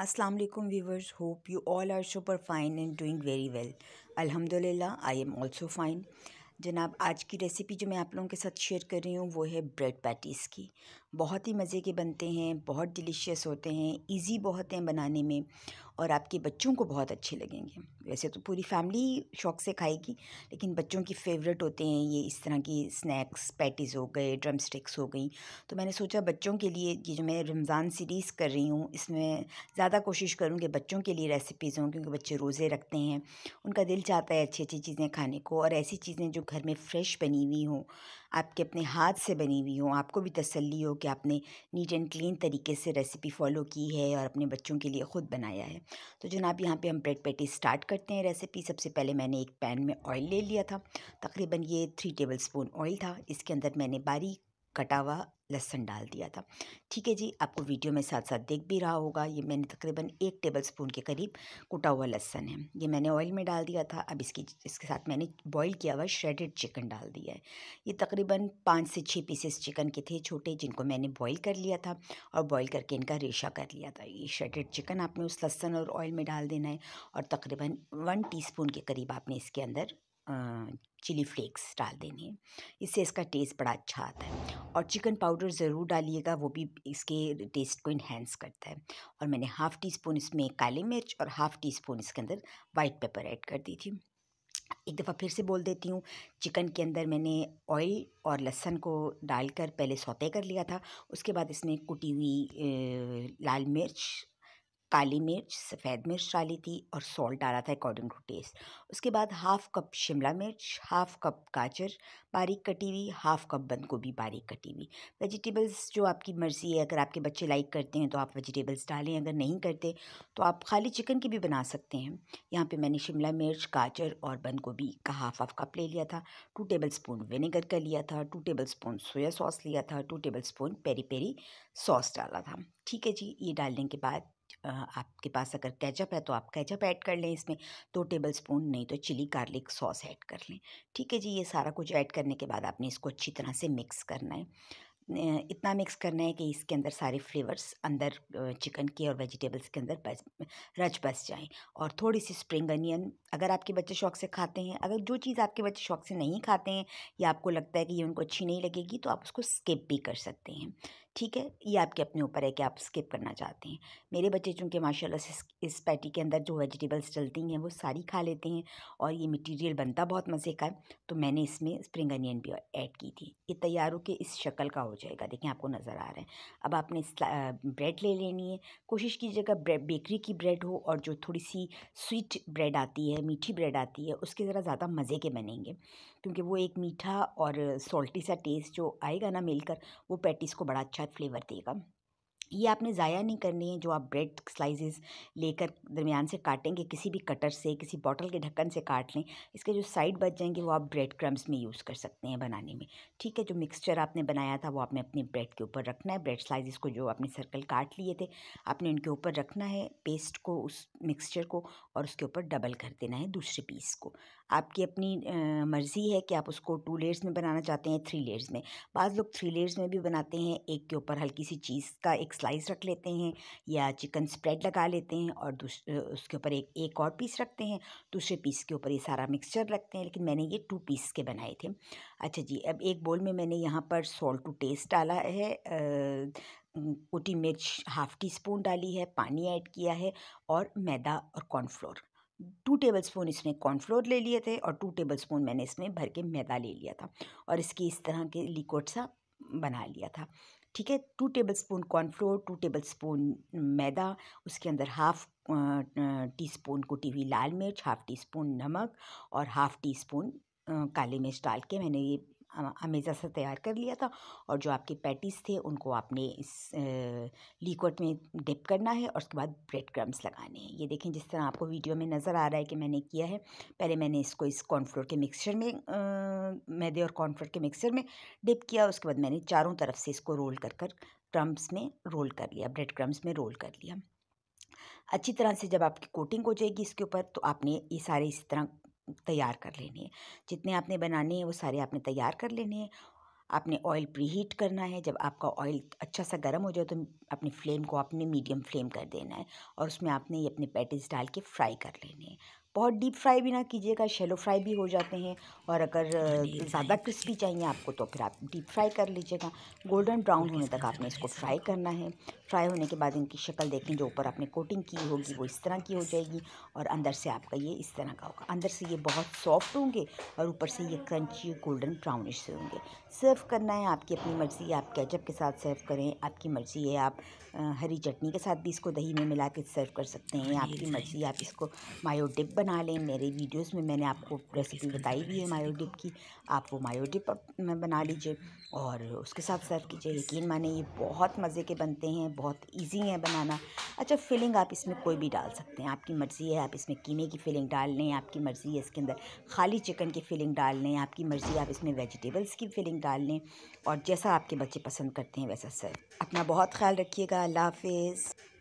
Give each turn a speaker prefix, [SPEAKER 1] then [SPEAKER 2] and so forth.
[SPEAKER 1] Aslam viewers hope you all are super fine and doing very well अल्हम्दुलिल्लाह I am also fine जनाब आज की recipe जो मैं आप लोगों के साथ शेयर कर रही हूँ वो है ब्रेड पैटीज़ की बहुत ही मज़े के बनते हैं बहुत डिलीशियस होते हैं इजी बहुत हैं बनाने में और आपके बच्चों को बहुत अच्छे लगेंगे वैसे तो पूरी फैमिली शौक से खाएगी लेकिन बच्चों की फेवरेट होते हैं ये इस तरह की स्नैक्स पैटीज़ हो गए ड्रम स्टिक्स हो गई तो मैंने सोचा बच्चों के लिए ये जो मैं रमज़ान सीरीज़ कर रही हूँ इसमें ज़्यादा कोशिश करूँ कि बच्चों के लिए रेसिपीज़ हों क्योंकि बच्चे रोज़े रखते हैं उनका दिल चाहता है अच्छी अच्छी चीज़ें खाने को और ऐसी चीज़ें जो घर में फ़्रेश बनी हुई हों आपके अपने हाथ से बनी हुई हों आपको भी तसली हो कि आपने नीट एंड क्लीन तरीके से रेसिपी फॉलो की है और अपने बच्चों के लिए ख़ुद बनाया है तो जनाब यहाँ पे हम ब्रेड पैटी स्टार्ट करते हैं रेसिपी सबसे पहले मैंने एक पैन में ऑयल ले लिया था तकरीबन ये थ्री टेबल स्पून ऑयल था इसके अंदर मैंने बारीक कटा हुआ लहसन डाल दिया था ठीक है जी आपको वीडियो में साथ साथ देख भी रहा होगा ये मैंने तकरीबन एक टेबल स्पून के करीब कुटा हुआ लहसन है ये मैंने ऑयल में डाल दिया था अब इसकी इसके साथ मैंने बॉईल किया हुआ श्रेडेड चिकन डाल दिया है ये तकरीबन पाँच से छः पीसेस चिकन के थे छोटे जिनको मैंने बॉईल कर लिया था और बॉयल करके इनका रेशा कर लिया था ये श्रेडेड चिकन आपने उस लहसन और ऑयल में डाल देना है और तकरीबन वन टी के करीब आपने इसके अंदर चिली फ्लेक्स डाल देने हैं इससे इसका टेस्ट बड़ा अच्छा आता है और चिकन पाउडर ज़रूर डालिएगा वो भी इसके टेस्ट को इन्हेंस करता है और मैंने हाफ़ टी स्पून इसमें काली मिर्च और हाफ़ टी स्पून इसके अंदर वाइट पेपर ऐड कर दी थी एक दफ़ा फिर से बोल देती हूँ चिकन के अंदर मैंने ऑयल और लहसन को डालकर पहले सौते कर लिया था उसके बाद इसमें कुटी हुई लाल मिर्च काली मिर्च सफ़ेद मिर्च डाली थी और सॉल्ट डाला था अकॉर्डिंग टू टेस्ट उसके बाद हाफ़ कप शिमला मिर्च हाफ़ कप गाजर बारीक कटी हुई हाफ़ कप बंद गोभी बारीक कटी हुई वेजिटेबल्स जो आपकी मर्ज़ी है अगर आपके बच्चे लाइक करते हैं तो आप वेजिटेबल्स डालें अगर नहीं करते तो आप खाली चिकन की भी बना सकते हैं यहाँ पर मैंने शिमला मिर्च गाजर और बंद गोभी का हाफ़ हाफ़ कप ले लिया था टू टेबल स्पून विनेगर का लिया था two table spoon soya sauce लिया था two table spoon peri peri sauce डाला था ठीक है जी ये डालने के बाद आपके पास अगर कैचअप है तो आप कैचअप ऐड कर लें इसमें दो टेबल स्पून नहीं तो चिली गार्लिक सॉस ऐड कर लें ठीक है जी ये सारा कुछ ऐड करने के बाद आपने इसको अच्छी तरह से मिक्स करना है इतना मिक्स करना है कि इसके अंदर सारे फ्लेवर्स अंदर चिकन के और वेजिटेबल्स के अंदर बस रच बस जाएं और थोड़ी सी स्प्रिंग अनियन अगर आपके बच्चे शौक से खाते हैं अगर जो चीज़ आपके बच्चे शौक से नहीं खाते हैं या आपको लगता है कि ये उनको अच्छी नहीं लगेगी तो आप उसको स्किप भी कर सकते हैं ठीक है ये आपके अपने ऊपर है कि आप स्किप करना चाहते हैं मेरे बच्चे चूँकि माशाल्लाह से इस पैटी के अंदर जो वेजिटेबल्स चलती हैं वो सारी खा लेते हैं और ये मटेरियल बनता बहुत मज़े का है तो मैंने इसमें स्प्रिंग अनियन भी ऐड की थी ये तैयार हो के इस शक्ल का हो जाएगा देखें आपको नज़र आ रहा है अब आपने ब्रेड ले लेनी है कोशिश कीजिएगा बेकरी की ब्रेड हो और जो थोड़ी सी स्वीट ब्रेड आती है मीठी ब्रेड आती है उसके ज़रा ज़्यादा मज़े के बनेंगे क्योंकि वो एक मीठा और सॉल्टी सा टेस्ट जो आएगा ना मिलकर वो पैटीज़ को बड़ा अच्छा फ्लेवर देगा ये आपने ज़ाया नहीं करनी है जो आप ब्रेड स्लाइसेस लेकर दरमियान से काटेंगे किसी भी कटर से किसी बॉटल के ढक्कन से काट लें इसके जो साइड बच जाएंगे वो आप ब्रेड क्रम्स में यूज़ कर सकते हैं बनाने में ठीक है जो मिक्सचर आपने बनाया था वो आपने अपने ब्रेड के ऊपर रखना है ब्रेड स्लाइसेस को जो आपने सर्कल काट लिए थे आपने उनके ऊपर रखना है पेस्ट को उस मिक्सचर को और उसके ऊपर डबल कर देना है दूसरे पीस को आपकी अपनी मर्ज़ी है कि आप उसको टू लेयर्स में बनाना चाहते हैं थ्री लेयर्स में बाज़ लोग थ्री लेयर्स में भी बनाते हैं एक के ऊपर हल्की सी चीज़ का एक स्लाइस रख लेते हैं या चिकन स्प्रेड लगा लेते हैं और उसके ऊपर एक एक और पीस रखते हैं दूसरे पीस के ऊपर ये सारा मिक्सचर रखते हैं लेकिन मैंने ये टू पीस के बनाए थे अच्छा जी अब एक बोल में मैंने यहाँ पर सॉल्ट टू टेस्ट डाला है आ, कुटी मिर्च हाफ़ टी स्पून डाली है पानी ऐड किया है और मैदा और कॉर्नफ्लोर टू टेबल स्पून इसमें कॉर्नफ्लोर ले लिए थे और टू टेबल स्पून मैंने इसमें भर के मैदा ले लिया था और इसकी इस तरह के लिक्विड सा बना लिया था ठीक है two table spoon cornflour two table spoon मैदा उसके अंदर हाफ़ टी स्पून कुटी हुई लाल मिर्च हाफ़ टी स्पून नमक और हाफ़ टी स्पून काली मिर्च डाल के मैंने ये अमेज़ा सा तैयार कर लिया था और जो आपके पैटीज़ थे उनको आपने इस लिक्विड में डिप करना है और उसके बाद ब्रेड क्रम्स लगाने हैं ये देखें जिस तरह आपको वीडियो में नज़र आ रहा है कि मैंने किया है पहले मैंने इसको इस कॉर्नफ्लोर के मिक्सचर में मैदे और कॉर्नफ्लोर के मिक्सचर में डिप किया उसके बाद मैंने चारों तरफ से इसको रोल कर कर क्रम्स में रोल कर लिया ब्रेड क्रम्स में रोल कर लिया अच्छी तरह से जब आपकी कोटिंग हो जाएगी इसके ऊपर तो आपने ये सारे इस तरह तैयार कर लेने हैं जितने आपने बनाने हैं वो सारे आपने तैयार कर लेने हैं आपने ऑयल प्री हीट करना है जब आपका ऑयल अच्छा सा गर्म हो जाए तो अपने फ्लेम को आपने मीडियम फ्लेम कर देना है और उसमें आपने ये अपने पैटीज़ डाल के फ्राई कर लेने हैं बहुत डीप फ्राई भी ना कीजिएगा शेलो फ्राई भी हो जाते हैं और अगर ज़्यादा क्रिस्पी चाहिए आपको तो फिर आप डीप फ्राई कर लीजिएगा गोल्डन ब्राउन होने तक आपने इसको फ्राई करना है फ्राई होने के बाद इनकी शक्ल देखें जो ऊपर आपने कोटिंग की होगी वो इस तरह की हो जाएगी और अंदर से आपका ये इस तरह का होगा अंदर से ये बहुत सॉफ्ट होंगे और ऊपर से ये क्रंची गोल्डन ब्राउनिश से होंगे सर्व करना है आपकी अपनी मर्ज़ी आप कैचअप के साथ सर्व करें आपकी मर्ज़ी है आप हरी चटनी के साथ भी इसको दही में मिला के सर्व कर सकते हैं आपकी मर्ज़ी आप इसको मायो डिप बना लें मेरे वीडियोस में मैंने आपको रेसिपी बताई तो भी है मायोडिप तो की आप वो मायोडिप में बना लीजिए और उसके साथ सर्व कीजिए यकीन माने ये बहुत मज़े के बनते हैं बहुत इजी हैं बनाना अच्छा फिलिंग आप इसमें कोई भी डाल सकते हैं आपकी मर्ज़ी है आप इसमें कीमे की फिलिंग डाल लें आपकी मर्ज़ी है इसके अंदर खाली चिकन की फिलिंग डाल लें आपकी मर्ज़ी आप इसमें वेजिटेबल्स की फिलिंग डाल लें और जैसा आपके बच्चे पसंद करते हैं वैसा सर्व अपना बहुत ख्याल रखिएगा अल्लाह हाफिज़